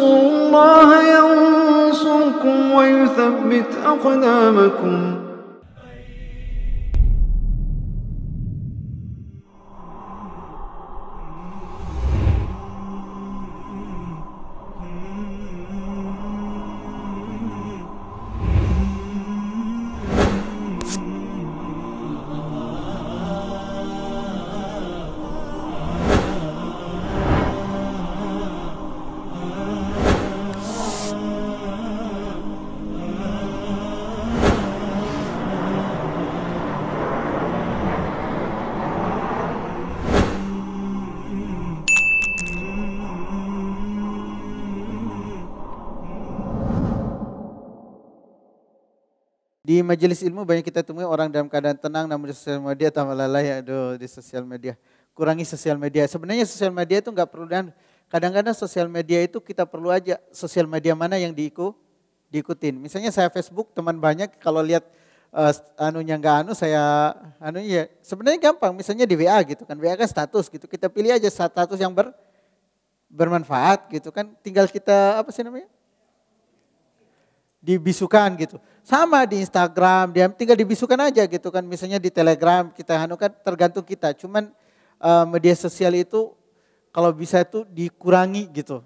فانصروا الله ينصركم ويثبت أقدامكم Di majelis ilmu banyak kita temui orang dalam keadaan tenang namun di sosial media tambah lalai. Ya. Aduh di sosial media. Kurangi sosial media. Sebenarnya sosial media itu nggak perlu dan kadang-kadang sosial media itu kita perlu aja sosial media mana yang diiku, diikutin. Misalnya saya Facebook teman banyak kalau lihat uh, anunya nggak anu saya anu anunya sebenarnya gampang misalnya di WA gitu kan WA kan status gitu kita pilih aja status yang ber, bermanfaat gitu kan tinggal kita apa sih namanya dibisukan gitu sama di Instagram, dia tinggal dibisukan aja gitu kan. Misalnya di Telegram kita hanu kan tergantung kita. Cuman uh, media sosial itu kalau bisa itu dikurangi gitu.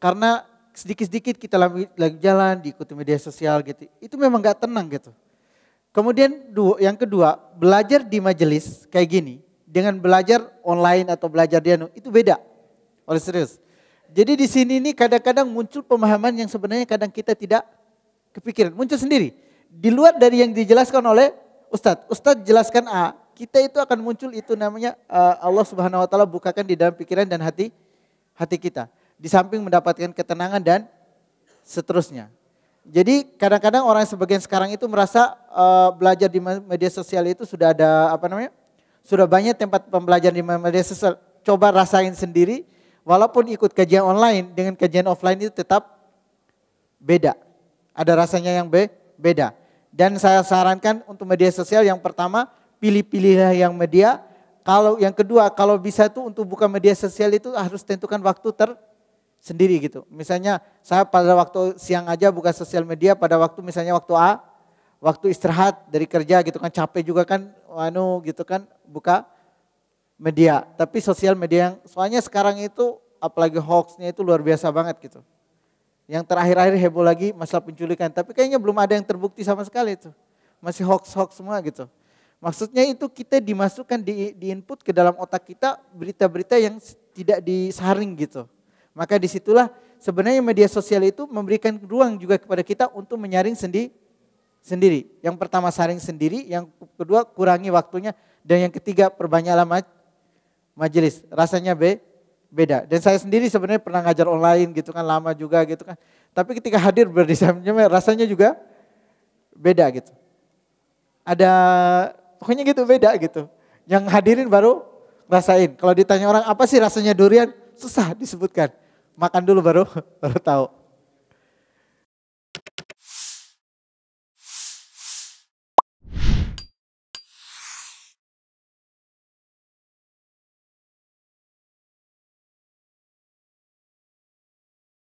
Karena sedikit-sedikit kita lagi, lagi jalan diikuti media sosial gitu. Itu memang gak tenang gitu. Kemudian yang kedua, belajar di majelis kayak gini dengan belajar online atau belajar di anu itu beda. Oleh serius. Jadi di sini ini kadang-kadang muncul pemahaman yang sebenarnya kadang kita tidak kepikiran, muncul sendiri. Di luar dari yang dijelaskan oleh Ustadz. Ustadz jelaskan A, ah, kita itu akan muncul itu namanya eh, Allah Subhanahu wa taala bukakan di dalam pikiran dan hati hati kita. Di samping mendapatkan ketenangan dan seterusnya. Jadi kadang-kadang orang sebagian sekarang itu merasa uh, belajar di media sosial itu sudah ada apa namanya? Sudah banyak tempat pembelajaran di media sosial. Coba rasain sendiri walaupun ikut kajian online dengan kajian offline itu tetap beda. Ada rasanya yang be beda. Dan saya sarankan untuk media sosial yang pertama pilih-pilihlah yang media. Kalau yang kedua kalau bisa tuh untuk buka media sosial itu harus tentukan waktu ter sendiri gitu. Misalnya saya pada waktu siang aja buka sosial media pada waktu misalnya waktu A, waktu istirahat dari kerja gitu kan capek juga kan anu gitu kan buka media. Tapi sosial media yang soalnya sekarang itu apalagi hoaxnya itu luar biasa banget gitu. Yang terakhir-akhir heboh lagi masalah penculikan. Tapi kayaknya belum ada yang terbukti sama sekali itu. Masih hoax-hoax semua gitu. Maksudnya itu kita dimasukkan, di, di input ke dalam otak kita berita-berita yang tidak disaring gitu. Maka disitulah sebenarnya media sosial itu memberikan ruang juga kepada kita untuk menyaring sendi, sendiri. Yang pertama saring sendiri, yang kedua kurangi waktunya, dan yang ketiga perbanyaklah majelis. Rasanya B, beda. Dan saya sendiri sebenarnya pernah ngajar online gitu kan lama juga gitu kan. Tapi ketika hadir berdesainnya rasanya juga beda gitu. Ada pokoknya gitu beda gitu. Yang hadirin baru rasain. Kalau ditanya orang apa sih rasanya durian? Susah disebutkan. Makan dulu baru baru tahu.